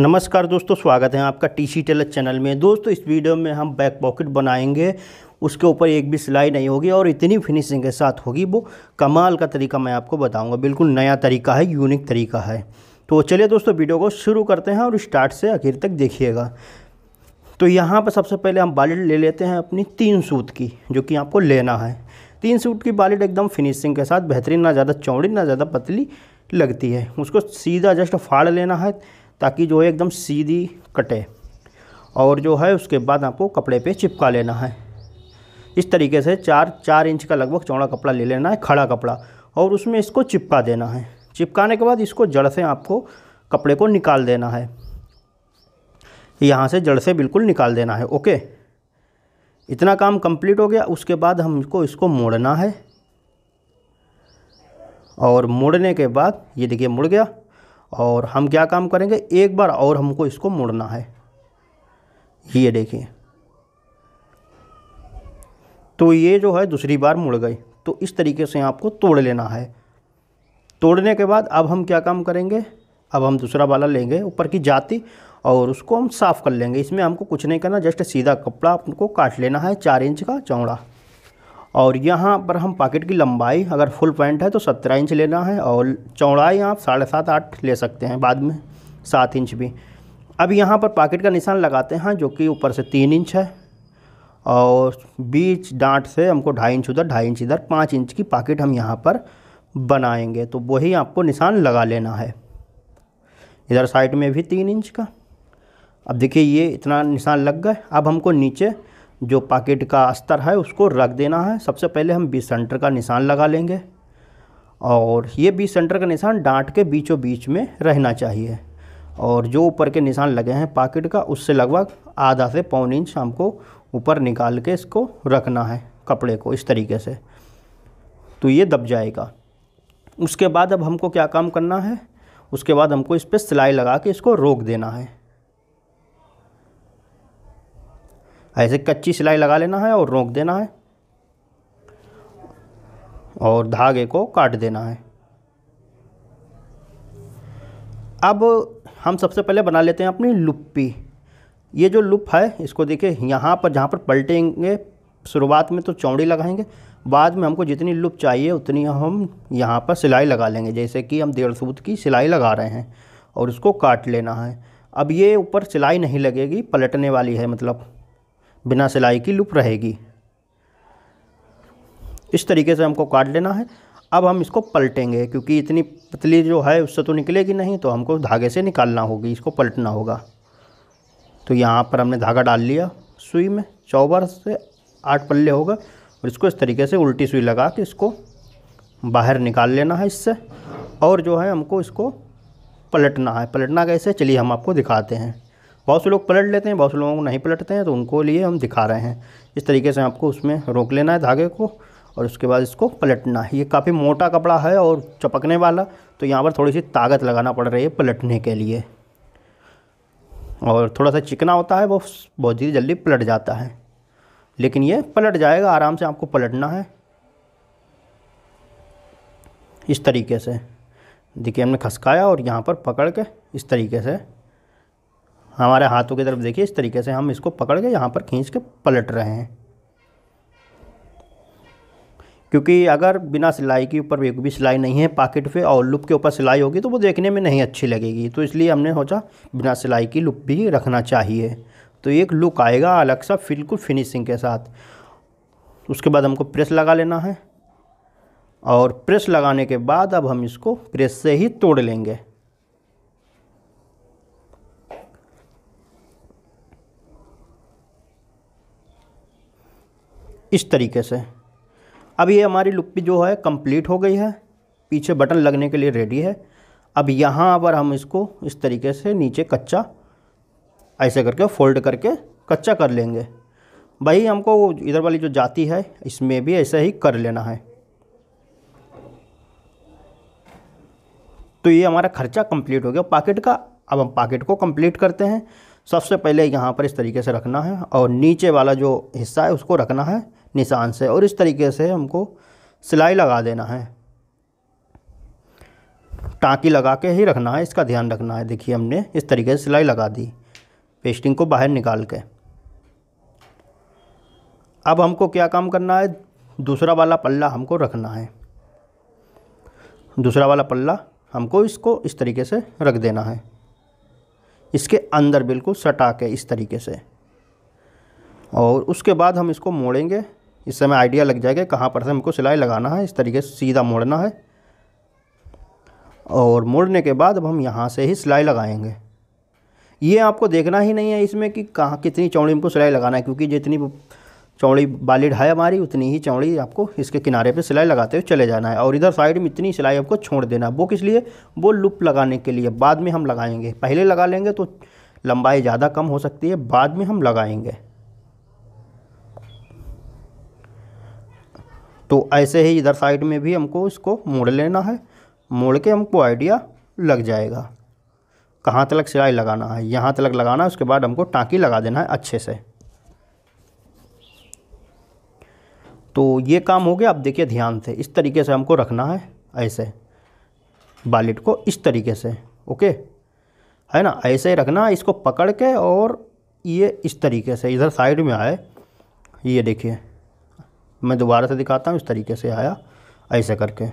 नमस्कार दोस्तों स्वागत है आपका टी सी टेलर चैनल में दोस्तों इस वीडियो में हम बैक पॉकेट बनाएंगे उसके ऊपर एक भी सिलाई नहीं होगी और इतनी फिनिशिंग के साथ होगी वो कमाल का तरीका मैं आपको बताऊंगा बिल्कुल नया तरीका है यूनिक तरीका है तो चलिए दोस्तों वीडियो को शुरू करते हैं और स्टार्ट से आखिर तक देखिएगा तो यहाँ पर सबसे पहले हम बालेट ले लेते हैं अपनी तीन सूत की जो कि आपको लेना है तीन सूट की बालेट एकदम फिनिशिंग के साथ बेहतरीन ना ज़्यादा चौड़ी ना ज़्यादा पतली लगती है उसको सीधा जस्ट फाड़ लेना है ताकि जो है एकदम सीधी कटे और जो है उसके बाद आपको कपड़े पे चिपका लेना है इस तरीके से चार चार इंच का लगभग चौड़ा कपड़ा ले लेना है खड़ा कपड़ा और उसमें इसको चिपका देना है चिपकाने के बाद इसको जड़ से आपको कपड़े को निकाल देना है यहाँ से जड़ से बिल्कुल निकाल देना है ओके इतना काम कंप्लीट हो गया उसके बाद हमको इसको मोड़ना है और मोड़ने के बाद ये देखिए मुड़ गया और हम क्या काम करेंगे एक बार और हमको इसको मुड़ना है ये देखिए तो ये जो है दूसरी बार मुड़ गई तो इस तरीके से आपको तोड़ लेना है तोड़ने के बाद अब हम क्या काम करेंगे अब हम दूसरा वाला लेंगे ऊपर की जाति और उसको हम साफ़ कर लेंगे इसमें हमको कुछ नहीं करना जस्ट सीधा कपड़ा आपको काट लेना है चार इंच का चौड़ा और यहाँ पर हम पॉकेट की लंबाई अगर फुल पैंट है तो सत्रह इंच लेना है और चौड़ाई आप साढ़े सात आठ ले सकते हैं बाद में सात इंच भी अब यहाँ पर पॉकेट का निशान लगाते हैं जो कि ऊपर से तीन इंच है और बीच डांट से हमको ढाई इंच उधर ढाई इंच इधर पाँच इंच की पॉकेट हम यहाँ पर बनाएंगे तो वही आपको निशान लगा लेना है इधर साइड में भी तीन इंच का अब देखिए ये इतना निशान लग गए अब हमको नीचे जो पॉकेट का अस्तर है उसको रख देना है सबसे पहले हम बी सेंटर का निशान लगा लेंगे और ये बी सेंटर का निशान डांट के बीचों बीच में रहना चाहिए और जो ऊपर के निशान लगे हैं पॉकेट का उससे लगभग आधा से पौन इंच हमको ऊपर निकाल के इसको रखना है कपड़े को इस तरीके से तो ये दब जाएगा उसके बाद अब हमको क्या काम करना है उसके बाद हमको इस पर सिलाई लगा के इसको रोक देना है हाँ, ऐसे कच्ची सिलाई लगा लेना है और रोक देना है और धागे को काट देना है अब हम सबसे पहले बना लेते हैं अपनी लुप्पी ये जो लुप है इसको देखिए यहाँ पर जहाँ पर पलटेंगे शुरुआत में तो चौड़ी लगाएंगे बाद में हमको जितनी लुप चाहिए उतनी हम यहाँ पर सिलाई लगा लेंगे जैसे कि हम डेढ़ सूत की सिलाई लगा रहे हैं और उसको काट लेना है अब ये ऊपर सिलाई नहीं लगेगी पलटने वाली है मतलब बिना सिलाई की लुप रहेगी इस तरीके से हमको काट लेना है अब हम इसको पलटेंगे क्योंकि इतनी पतली जो है उससे तो निकलेगी नहीं तो हमको धागे से निकालना होगी इसको पलटना होगा तो यहाँ पर हमने धागा डाल लिया सुई में चौबर से आठ पल्ले होगा और इसको इस तरीके से उल्टी सुई लगा के इसको बाहर निकाल लेना है इससे और जो है हमको इसको पलटना है पलटना कैसे चलिए हम आपको दिखाते हैं बहुत से लोग पलट लेते हैं बहुत से लोगों को नहीं पलटते हैं तो उनको लिए हम दिखा रहे हैं इस तरीके से आपको उसमें रोक लेना है धागे को और उसके बाद इसको पलटना है ये काफ़ी मोटा कपड़ा है और चपकने वाला तो यहाँ पर थोड़ी सी ताकत लगाना पड़ रही है पलटने के लिए और थोड़ा सा चिकना होता है वो बहुत ही जल्दी पलट जाता है लेकिन ये पलट जाएगा आराम से आपको पलटना है इस तरीके से देखिए हमने खसकाया और यहाँ पर पकड़ के इस तरीके से हमारे हाथों की तरफ देखिए इस तरीके से हम इसको पकड़ के यहाँ पर खींच के पलट रहे हैं क्योंकि अगर बिना सिलाई के ऊपर एक भी सिलाई नहीं है पॉकेट पे और लुप के ऊपर सिलाई होगी तो वो देखने में नहीं अच्छी लगेगी तो इसलिए हमने सोचा बिना सिलाई की लुप भी रखना चाहिए तो एक लुक आएगा अलग सा बिल्कुल फिनिशिंग के साथ उसके बाद हमको प्रेस लगा लेना है और प्रेस लगाने के बाद अब हम इसको प्रेस से ही तोड़ लेंगे इस तरीके से अब ये हमारी लुप्पी जो है कंप्लीट हो गई है पीछे बटन लगने के लिए रेडी है अब यहाँ पर हम इसको इस तरीके से नीचे कच्चा ऐसे करके फोल्ड करके कच्चा कर लेंगे भाई हमको इधर वाली जो जाती है इसमें भी ऐसा ही कर लेना है तो ये हमारा खर्चा कंप्लीट हो गया पाकिट का अब हम पाकिट को कंप्लीट करते हैं सबसे पहले यहाँ पर इस तरीके से रखना है और नीचे वाला जो हिस्सा है उसको रखना है निशान से और इस तरीके से हमको सिलाई लगा देना है टाँकी लगा के ही रखना है इसका ध्यान रखना है देखिए हमने इस तरीके से सिलाई लगा दी पेस्टिंग को बाहर निकाल के अब हमको क्या काम करना है दूसरा वाला पल्ला हमको रखना है दूसरा वाला पल्ला हमको इसको इस तरीके से रख देना है इसके अंदर बिल्कुल सटा के इस तरीके से और उसके बाद हम इसको मोड़ेंगे इस समय आइडिया लग जाएगा कहाँ पर से हमको सिलाई लगाना है इस तरीके से सीधा मोड़ना है और मोड़ने के बाद अब हम यहाँ से ही सिलाई लगाएंगे ये आपको देखना ही नहीं है इसमें कि कहाँ कितनी चौड़ी हमको सिलाई लगाना है क्योंकि जितनी चौड़ी बाली ढाई हमारी उतनी ही चौड़ी आपको इसके किनारे पे सिलाई लगाते हुए चले जाना है और इधर साइड में इतनी सिलाई आपको छोड़ देना है वो किस लिए वो लुप लगाने के लिए बाद में हम लगाएंगे पहले लगा लेंगे तो लंबाई ज़्यादा कम हो सकती है बाद में हम लगाएंगे तो ऐसे ही इधर साइड में भी हमको इसको मोड़ लेना है मोड़ के हमको आइडिया लग जाएगा कहाँ तक सिलाई लगाना है यहाँ तक लगाना है उसके बाद हमको टाँकी लगा देना है अच्छे से तो ये काम हो गया आप देखिए ध्यान से इस तरीके से हमको रखना है ऐसे बालिट को इस तरीके से ओके है ना ऐसे ही रखना इसको पकड़ के और ये इस तरीके से इधर साइड में आए ये देखिए मैं दोबारा से दिखाता हूँ इस तरीके से आया ऐसे करके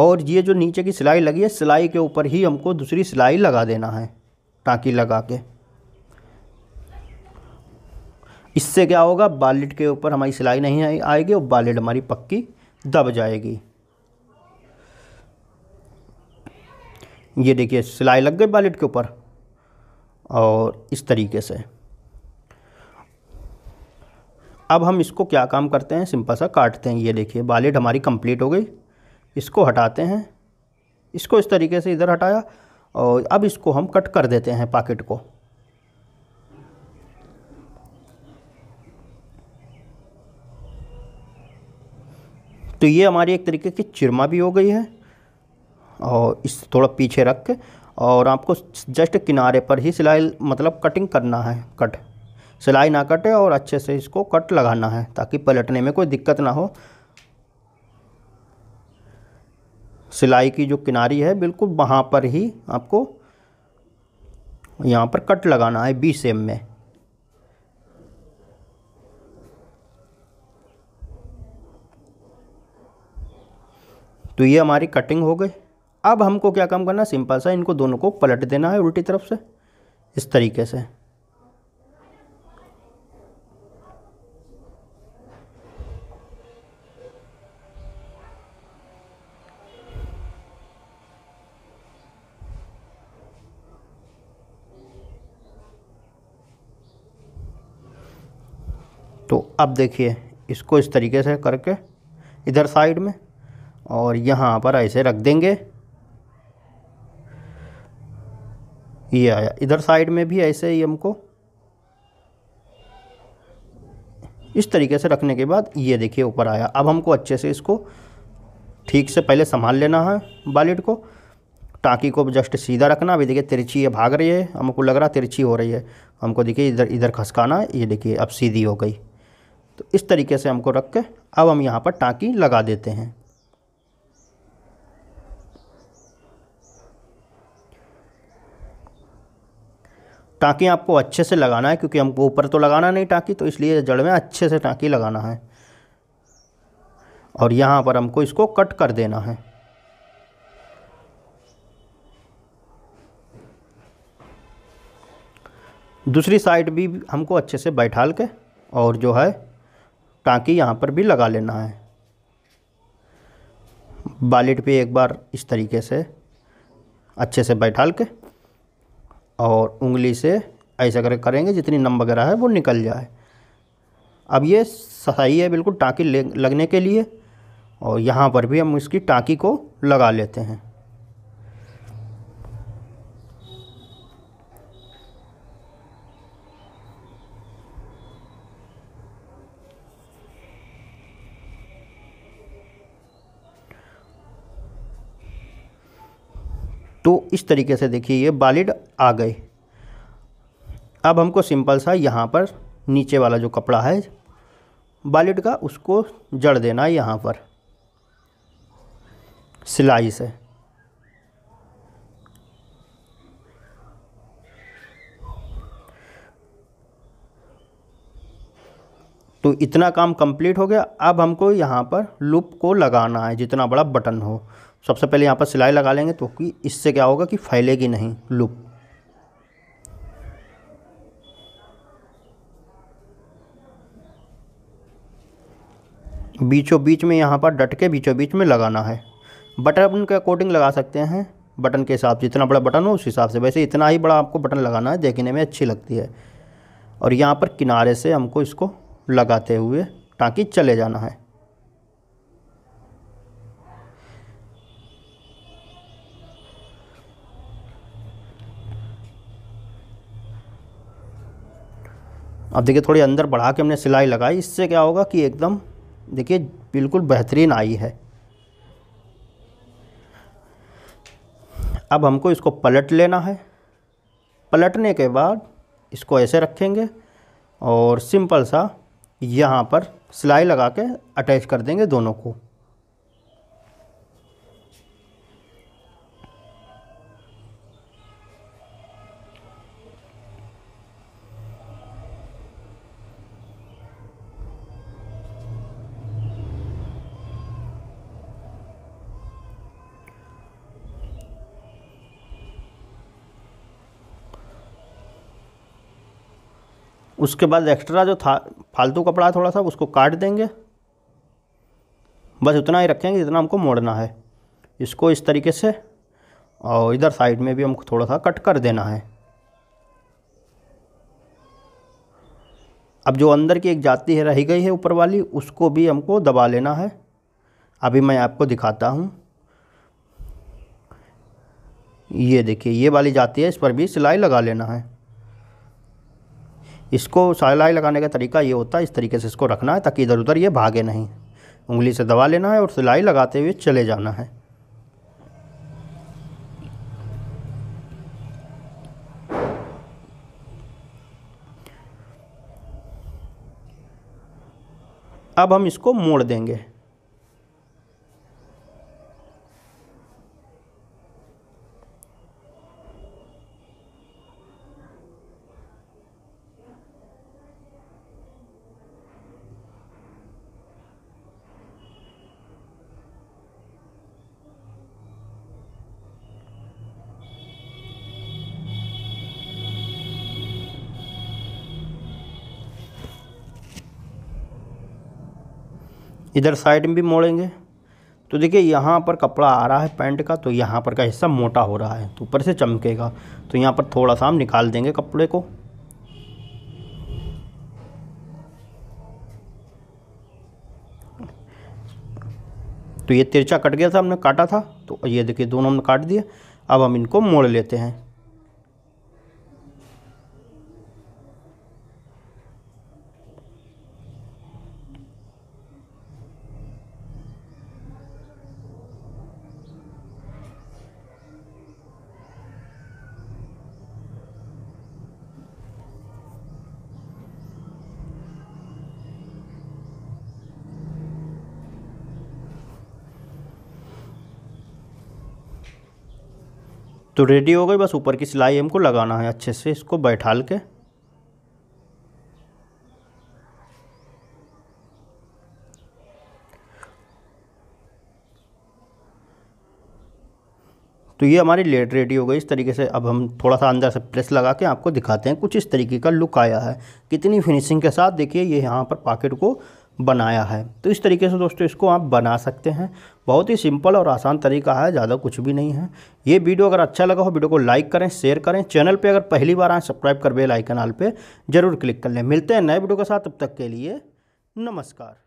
और ये जो नीचे की सिलाई लगी है सिलाई के ऊपर ही हमको दूसरी सिलाई लगा देना है टाँकी लगा के इससे क्या होगा बालेट के ऊपर हमारी सिलाई नहीं आएगी और बालेट हमारी पक्की दब जाएगी ये देखिए सिलाई लग गई बालेट के ऊपर और इस तरीके से अब हम इसको क्या काम करते हैं सिंपल सा काटते हैं ये देखिए बालेट हमारी कंप्लीट हो गई इसको हटाते हैं इसको इस तरीके से इधर हटाया और अब इसको हम कट कर देते हैं पाकिट को तो ये हमारी एक तरीके की चिरमा भी हो गई है और इस थोड़ा पीछे रख के और आपको जस्ट किनारे पर ही सिलाई मतलब कटिंग करना है कट सिलाई ना कटे और अच्छे से इसको कट लगाना है ताकि पलटने में कोई दिक्कत ना हो सिलाई की जो किनारी है बिल्कुल वहाँ पर ही आपको यहाँ पर कट लगाना है बी सेम में तो ये हमारी कटिंग हो गई अब हमको क्या काम करना सिंपल सा इनको दोनों को पलट देना है उल्टी तरफ से इस तरीके से तो अब देखिए इसको इस तरीके से करके इधर साइड में और यहाँ पर ऐसे रख देंगे ये आया इधर साइड में भी ऐसे ही हमको इस तरीके से रखने के बाद ये देखिए ऊपर आया अब हमको अच्छे से इसको ठीक से पहले संभाल लेना है बालिट को टाँकी को जस्ट सीधा रखना अभी देखिए तिरछी ये भाग रही है हमको लग रहा तिरछी हो रही है हमको देखिए इधर इधर खसकाना ये देखिए अब सीधी हो गई तो इस तरीके से हमको रख के अब हम यहाँ पर टाँकी लगा देते हैं टाँकी आपको अच्छे से लगाना है क्योंकि हमको ऊपर तो लगाना नहीं टाँकी तो इसलिए जड़ में अच्छे से टाँकी लगाना है और यहाँ पर हमको इसको कट कर देना है दूसरी साइड भी हमको अच्छे से बैठाल के और जो है टाँकी यहाँ पर भी लगा लेना है बालिट पे एक बार इस तरीके से अच्छे से बैठाल के और उंगली से ऐसा कर करेंगे जितनी नम वगैरह है वो निकल जाए अब ये सही है बिल्कुल टाँकी लगने के लिए और यहाँ पर भी हम इसकी टाँकी को लगा लेते हैं तो इस तरीके से देखिए ये बालिड आ गए अब हमको सिंपल सा यहाँ पर नीचे वाला जो कपड़ा है बालिड का उसको जड़ देना है यहाँ पर सिलाई से तो इतना काम कंप्लीट हो गया अब हमको यहाँ पर लूप को लगाना है जितना बड़ा बटन हो सबसे पहले यहाँ पर सिलाई लगा लेंगे तो कि इससे क्या होगा कि फैलेगी नहीं लुप बीचों बीच में यहाँ पर डट के बीचों बीच में लगाना है बटन के अकॉर्डिंग लगा सकते हैं बटन के हिसाब से जितना बड़ा बटन हो उस हिसाब से वैसे इतना ही बड़ा आपको बटन लगाना है देखने में अच्छी लगती है और यहाँ पर किनारे से हमको इसको लगाते हुए टाँकी चले जाना है अब देखिए थोड़ी अंदर बढ़ा के हमने सिलाई लगाई इससे क्या होगा कि एकदम देखिए बिल्कुल बेहतरीन आई है अब हमको इसको पलट लेना है पलटने के बाद इसको ऐसे रखेंगे और सिंपल सा यहाँ पर सिलाई लगा के अटैच कर देंगे दोनों को उसके बाद एक्स्ट्रा जो था फालतू कपड़ा थोड़ा सा उसको काट देंगे बस उतना ही रखेंगे जितना हमको मोड़ना है इसको इस तरीके से और इधर साइड में भी हमको थोड़ा सा कट कर देना है अब जो अंदर की एक जाती है रही गई है ऊपर वाली उसको भी हमको दबा लेना है अभी मैं आपको दिखाता हूँ ये देखिए ये वाली जाती है इस पर भी सिलाई लगा लेना है इसको सलाई लगाने का तरीका ये होता है इस तरीके से इसको रखना है ताकि इधर उधर ये भागे नहीं उंगली से दबा लेना है और सिलाई लगाते हुए चले जाना है अब हम इसको मोड़ देंगे इधर साइड में भी मोड़ेंगे तो देखिए यहाँ पर कपड़ा आ रहा है पैंट का तो यहाँ पर का हिस्सा मोटा हो रहा है तो ऊपर से चमकेगा तो यहाँ पर थोड़ा सा हम निकाल देंगे कपड़े को तो ये तिरछा कट गया था हमने काटा था तो ये देखिए दोनों हमने काट दिया अब हम इनको मोड़ लेते हैं तो रेडी हो गई बस ऊपर की सिलाई हमको लगाना है अच्छे से इसको बैठाल के तो ये हमारी लेट रेडी हो गई इस तरीके से अब हम थोड़ा सा अंदर से प्रेस लगा के आपको दिखाते हैं कुछ इस तरीके का लुक आया है कितनी फिनिशिंग के साथ देखिए ये यहाँ पर पॉकेट को बनाया है तो इस तरीके से दोस्तों इसको आप बना सकते हैं बहुत ही सिंपल और आसान तरीका है ज़्यादा कुछ भी नहीं है ये वीडियो अगर अच्छा लगा हो वीडियो को लाइक करें शेयर करें चैनल पे अगर पहली बार आए सब्सक्राइब कर बेल आइकन आल पे ज़रूर क्लिक कर लें मिलते हैं नए वीडियो के साथ तब तक के लिए नमस्कार